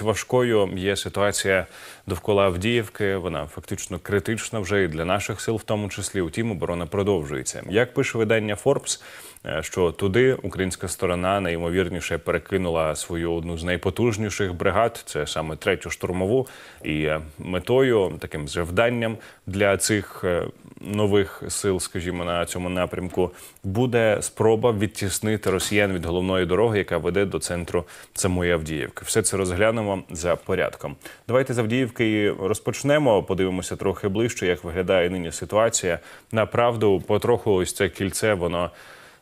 важкою є ситуація довкола Авдіївки. Вона фактично критична вже і для наших сил, в тому числі. Утім, оборона продовжується. Як пише видання Форбс, е, що туди українська сторона найімовірніше перекинула свою одну з найпотужніших бригад, це саме третю штурмову, і е, метою таким завданням для цих е, нових сил, скажімо, на цьому напрямку, буде спроба відтіснити росіян від головної дороги, яка веде до центру самої Авдіївки. Все це розглядає. Розглянемо за порядком. Давайте з Авдіївки розпочнемо. Подивимося трохи ближче, як виглядає нині ситуація. Направду, потроху, ось це кільце воно.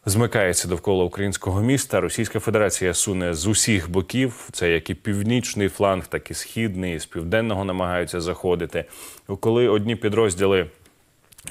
Змикається довкола українського міста. Російська Федерація суне з усіх боків. Це як і північний фланг, так і східний, з південного намагаються заходити. Коли одні підрозділи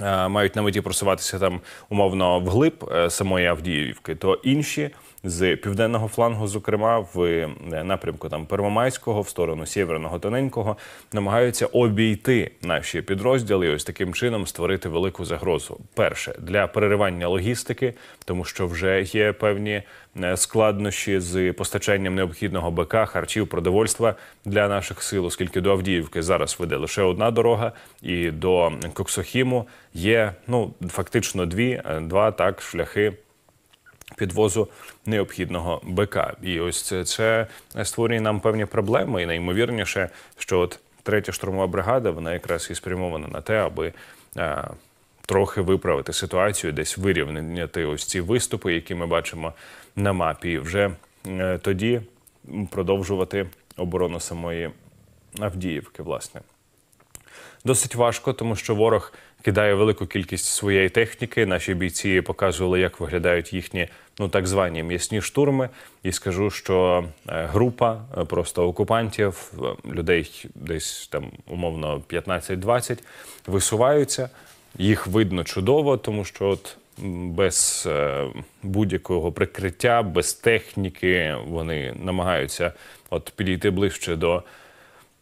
Е, мають на меті просуватися там умовно вглиб е, самої Авдіївки, то інші з південного флангу, зокрема в е, напрямку там Первомайського в сторону Сєверного Тоненького, намагаються обійти наші підрозділи, і ось таким чином створити велику загрозу. Перше для переривання логістики, тому що вже є певні Е, складнощі з постачанням необхідного БК, харчів, продовольства для наших сил, оскільки до Авдіївки зараз веде лише одна дорога, і до Коксохіму є ну фактично дві, е, два так шляхи. Підвозу необхідного БК. і ось це, це створює нам певні проблеми. І найімовірніше, що от третя штурмова бригада, вона якраз і спрямована на те, аби. Е, трохи виправити ситуацію, десь вирівняти ось ці виступи, які ми бачимо на мапі, і вже е, тоді продовжувати оборону самої Авдіївки, власне. Досить важко, тому що ворог кидає велику кількість своєї техніки. Наші бійці показували, як виглядають їхні ну так звані м'ясні штурми. І скажу, що е, група е, просто окупантів, людей десь там умовно 15-20, висуваються. Їх видно чудово, тому що от без е, будь-якого прикриття, без техніки вони намагаються от підійти ближче до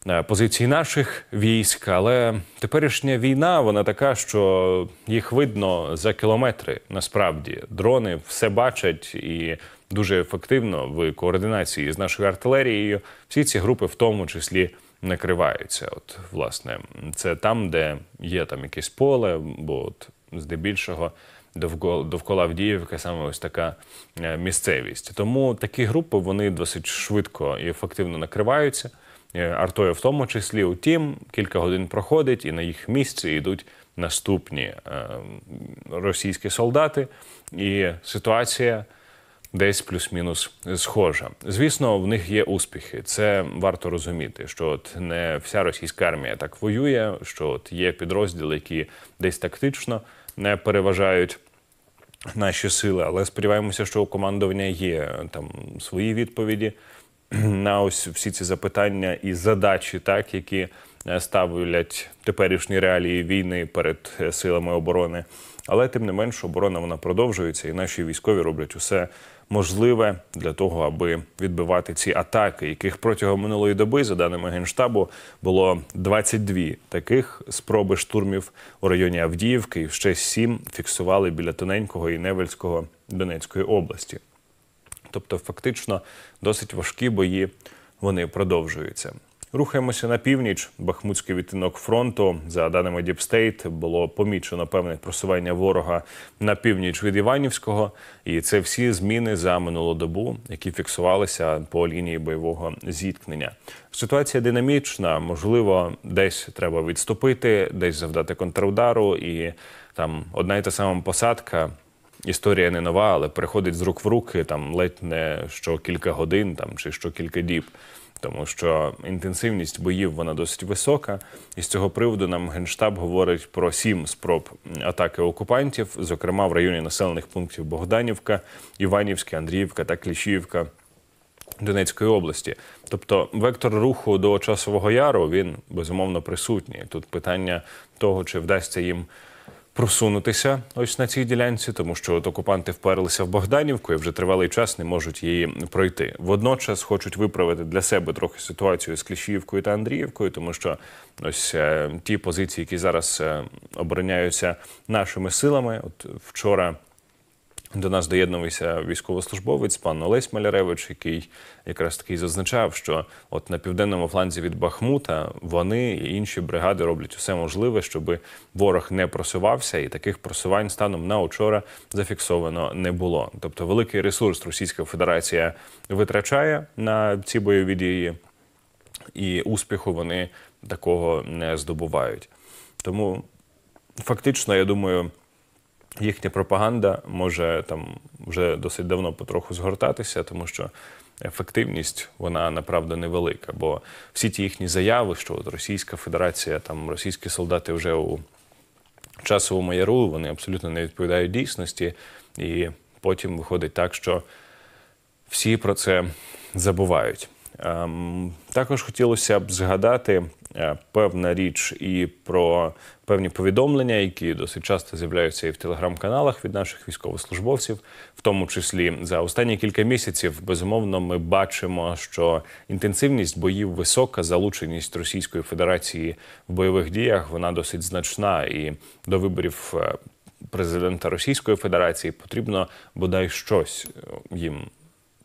е, позицій наших військ. Але теперішня війна вона така, що їх видно за кілометри. Насправді дрони все бачать і дуже ефективно в координації з нашою артилерією. Всі ці групи, в тому числі накриваються. От, власне, це там, де є там якесь поле, бо от здебільшого довкола довкола Авдіївка саме ось така е, місцевість. Тому такі групи вони досить швидко і ефективно накриваються. Е, Артою в тому числі, утім, кілька годин проходить, і на їх місці йдуть наступні е, російські солдати, і ситуація десь плюс-мінус схожа. Звісно, в них є успіхи. Це варто розуміти, що от не вся російська армія так воює, що от є підрозділи, які десь тактично не переважають. Наші сили, але сподіваємося, що у командування є е, там свої відповіді на ось всі ці запитання і задачі, так які е, ставлять теперішні реалії війни перед е, силами оборони. Але тим не менш оборона вона продовжується, і наші військові роблять усе можливе для того, аби відбивати ці атаки, яких протягом минулої доби, за даними генштабу, було 22 таких спроби штурмів у районі Авдіївки. і Ще сім фіксували біля тоненького і Невельського Донецької області. Тобто, фактично, досить важкі бої вони продовжуються. Рухаємося на північ. Бахмутський відтинок фронту, за даними Діпстейт, було помічено певне просування ворога на північ від Іванівського, і це всі зміни за минулу добу, які фіксувалися по лінії бойового зіткнення. Ситуація динамічна, можливо, десь треба відступити, десь завдати контрудару, і там одна і та сама посадка. Історія не нова, але переходить з рук в руки там ледь не що кілька годин там чи що кілька діб тому що інтенсивність боїв вона досить висока, і з цього приводу нам генштаб говорить про сім спроб атаки окупантів, зокрема в районі населених пунктів Богданівка, Іванівська, Андріївка та Кліщівка. Донецької області, тобто вектор руху до часового яру він безумовно присутній. Тут питання того, чи вдасться їм просунутися ось на цій ділянці, тому що от окупанти вперлися в Богданівку і вже тривалий час не можуть її пройти. Водночас хочуть виправити для себе трохи ситуацію з Кліщіївкою та Андріївкою, тому що ось е, ті позиції, які зараз е, обороняються нашими силами, от вчора. До нас доєднувався військовослужбовець пан Олесь Маляревич, який якраз таки зазначав, що от на південному фланзі від Бахмута вони і інші бригади роблять усе можливе, щоб ворог не просувався, і таких просувань станом на учора зафіксовано не було. Тобто, великий ресурс Російська Федерація витрачає на ці бойові дії, і успіху вони такого не здобувають. Тому фактично, я думаю їхня пропаганда може там вже досить давно потроху згортатися, тому що ефективність вона направда невелика. Бо всі ті їхні заяви, що от Російська Федерація, там російські солдати вже у часовому яру, вони абсолютно не відповідають дійсності, і потім виходить так, що всі про це забувають. Ем, також хотілося б згадати. Е, певна річ і про певні повідомлення, які досить часто з'являються і в телеграм-каналах від наших військовослужбовців, в тому числі за останні кілька місяців, безумовно, ми бачимо, що інтенсивність боїв висока, залученість Російської Федерації в бойових діях вона досить значна і до виборів е, президента Російської Федерації потрібно бодай щось е, їм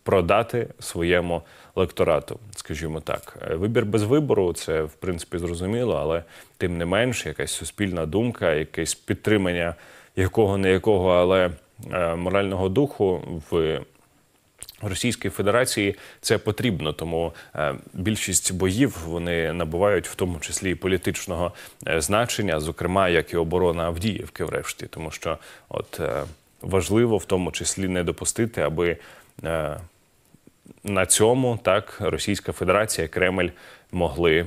продати своєму лекторату, скажімо так. Е, вибір без вибору це в принципі зрозуміло, але тим не менш, якась суспільна думка, якесь підтримання якого не якого, але е, морального духу в. Російській Федерації це потрібно, тому е, більшість боїв вони набувають в тому числі і політичного значення, зокрема як і оборона Авдіївки, врешті, тому що от важливо в тому числі не допустити, аби на цьому так Російська Федерація Кремль могли.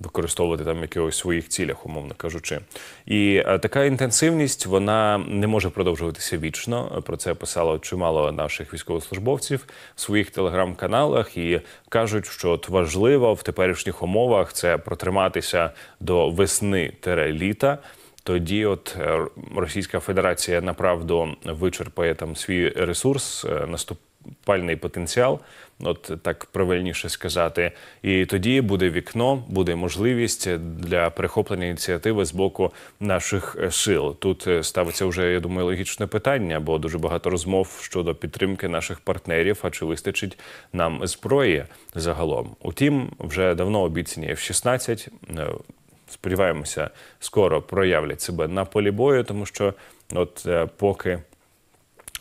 Використовувати там якихось своїх цілях, умовно кажучи, і е, така інтенсивність вона не може продовжуватися вічно. Про це писало чимало наших військовослужбовців в своїх телеграм-каналах і кажуть, що от важливо в теперішніх умовах це протриматися до весни літа. Тоді, от е, Російська Федерація направду вичерпає там свій ресурс, е, наступ пальний потенціал, от так правильніше сказати. І тоді буде вікно, буде можливість для перехоплення ініціативи з боку наших е, сил. Тут е, ставиться вже я думаю логічне питання, бо дуже багато розмов щодо підтримки наших партнерів. А чи вистачить нам зброї загалом? Утім, вже давно обіцяні F-16, е, Сподіваємося, скоро проявлять себе на полі бою, тому що, от поки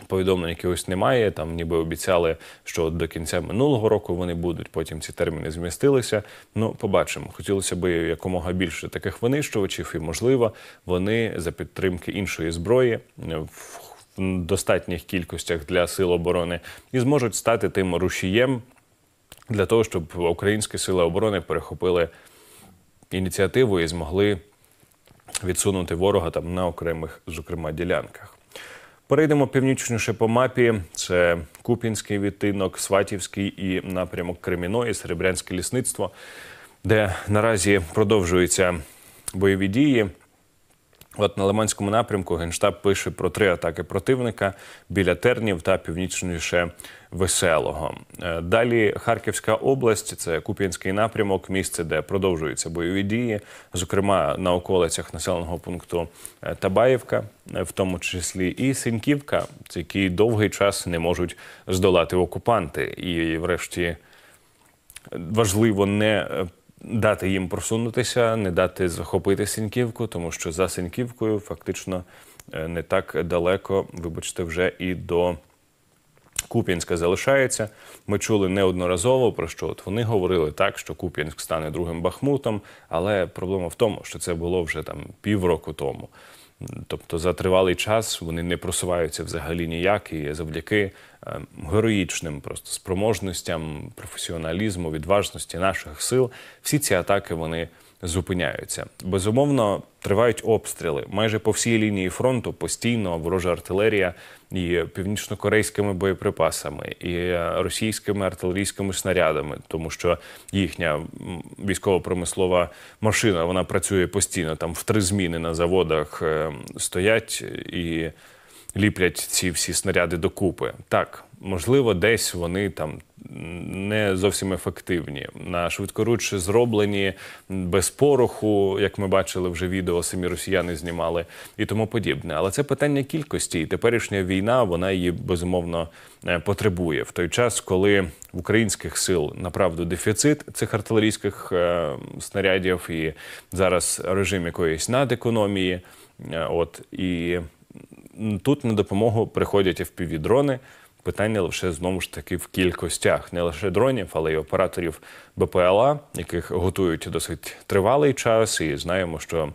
Повідомлень якогось немає, там ніби обіцяли, що до кінця минулого року вони будуть. Потім ці терміни змістилися. Ну, побачимо. Хотілося б якомога більше таких винищувачів, і можливо, вони за підтримки іншої зброї е, в достатніх кількостях для сил оборони і зможуть стати тим рушієм для того, щоб українські сили оборони перехопили ініціативу і змогли відсунути ворога там на окремих, зокрема, ділянках. Перейдемо північніше по мапі. Це Купінський відтинок, Сватівський і напрямок Креміної, Серебрянське лісництво, де наразі продовжуються бойові дії. От на Лиманському напрямку Генштаб пише про три атаки противника біля тернів та північніше веселого. Е, далі Харківська область, це Куп'янський напрямок, місце, де продовжуються бойові дії, зокрема на околицях населеного пункту е, Табаївка, е, в тому числі і Синьківка, які довгий час не можуть здолати окупанти, і, врешті, важливо не дати їм просунутися, не дати захопити Сіньківку, тому що за Сіньківкою фактично е, не так далеко, вибачте, вже і до. Куп'янська залишається. Ми чули неодноразово про що от вони говорили так, що Куп'янськ стане другим Бахмутом, але проблема в тому, що це було вже там півроку тому. Тобто за тривалий час вони не просуваються взагалі ніяк і завдяки е, героїчним просто спроможностям, професіоналізму, відважності наших сил. Всі ці атаки вони зупиняються. Безумовно, тривають обстріли. Майже по всій лінії фронту постійно ворожа артилерія і північнокорейськими боєприпасами, і е, російськими артилерійськими снарядами, тому що їхня військово-промислова машина вона працює постійно. Там в три зміни на заводах е, стоять і ліплять ці всі снаряди докупи. Так можливо, десь вони там не зовсім ефективні. На швидкоруч зроблені без пороху, як ми бачили вже відео, самі росіяни знімали і тому подібне. Але це питання кількості, і теперішня війна вона її безумовно е, потребує в той час, коли в українських сил направду дефіцит цих артилерійських е, снарядів, і зараз режим якоїсь надекономії. Е, от і тут на допомогу приходять fpv дрони Питання лише знову ж таки в кількостях не лише дронів, але й операторів БПЛА, яких готують досить тривалий час, і знаємо, що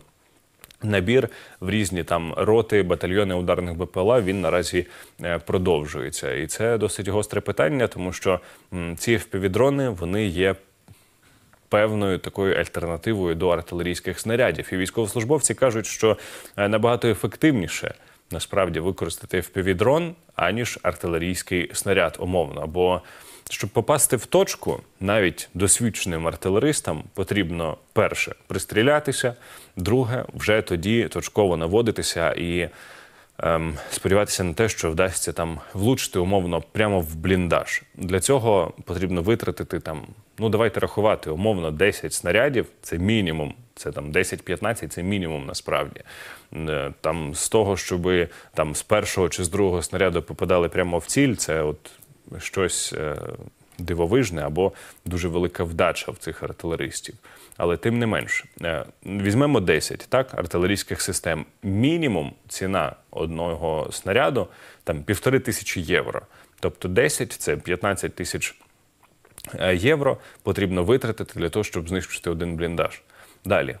набір в різні там роти, батальйони ударних БПЛА він наразі е, продовжується. І це досить гостре питання, тому що ці впівдрони вони є. Певною такою альтернативою до артилерійських снарядів, і військовослужбовці кажуть, що е, набагато ефективніше насправді використати fpv аніж артилерійський снаряд умовно. Бо щоб попасти в точку, навіть досвідченим артилеристам потрібно перше пристрілятися, друге вже тоді точково наводитися і ем, сподіватися на те, що вдасться там влучити умовно прямо в бліндаж. Для цього потрібно витратити там. Ну давайте рахувати умовно 10 снарядів. Це мінімум. Це там 10-15, це мінімум насправді. Е, там з того, щоб там з першого чи з другого снаряду попадали прямо в ціль, це от щось е, дивовижне або дуже велика вдача в цих артилеристів. Але тим не менш, е, візьмемо 10 так, артилерійських систем. Мінімум ціна одного снаряду там півтори тисячі євро. Тобто 10 це 15 тисяч е, євро потрібно витратити для того, щоб знищити один бліндаж. Далі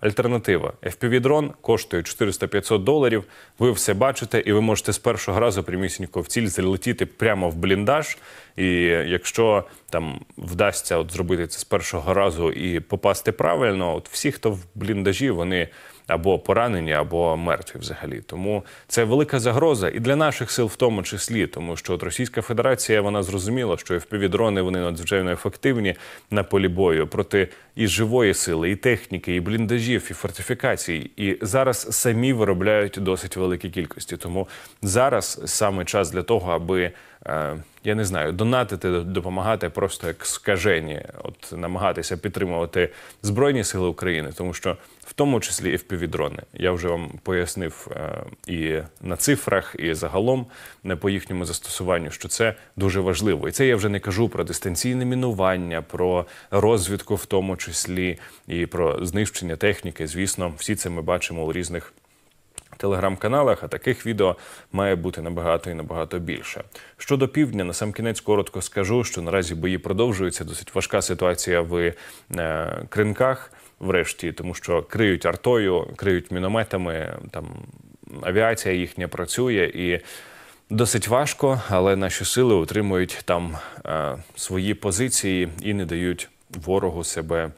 Альтернатива FPV-дрон коштує 400-500 доларів. Ви все бачите, і ви можете з першого разу прямісінько в ціль залетіти прямо в бліндаж. І якщо там вдасться от зробити це з першого разу і попасти правильно, от всі, хто в бліндажі, вони або поранені, або мертві взагалі. Тому це велика загроза і для наших сил, в тому числі, тому що от Російська Федерація вона зрозуміла, що FPV-дрони вони надзвичайно ефективні на полі бою проти і живої сили, і техніки, і бліндажів, і фортифікацій. І зараз самі виробляють досить великі кількості. Тому зараз саме час для того, аби. Е, я не знаю, донатити, допомагати просто як скажені, от намагатися підтримувати Збройні Сили України, тому що в тому числі і впівдрони. Я вже вам пояснив е, і на цифрах, і загалом не по їхньому застосуванню, що це дуже важливо. І це я вже не кажу про дистанційне мінування, про розвідку, в тому числі, і про знищення техніки. Звісно, всі це ми бачимо у різних телеграм-каналах, а таких відео має бути набагато і набагато більше. Щодо півдня, на сам кінець коротко скажу, що наразі бої продовжуються. Досить важка ситуація в е, кринках, врешті, тому що криють артою, криють мінометами. Там авіація їхня працює і. Досить важко, але наші сили утримують там е, свої позиції і не дають ворогу себе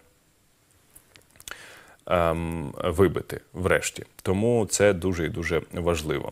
Ем, вибити врешті. Тому це дуже і дуже важливо.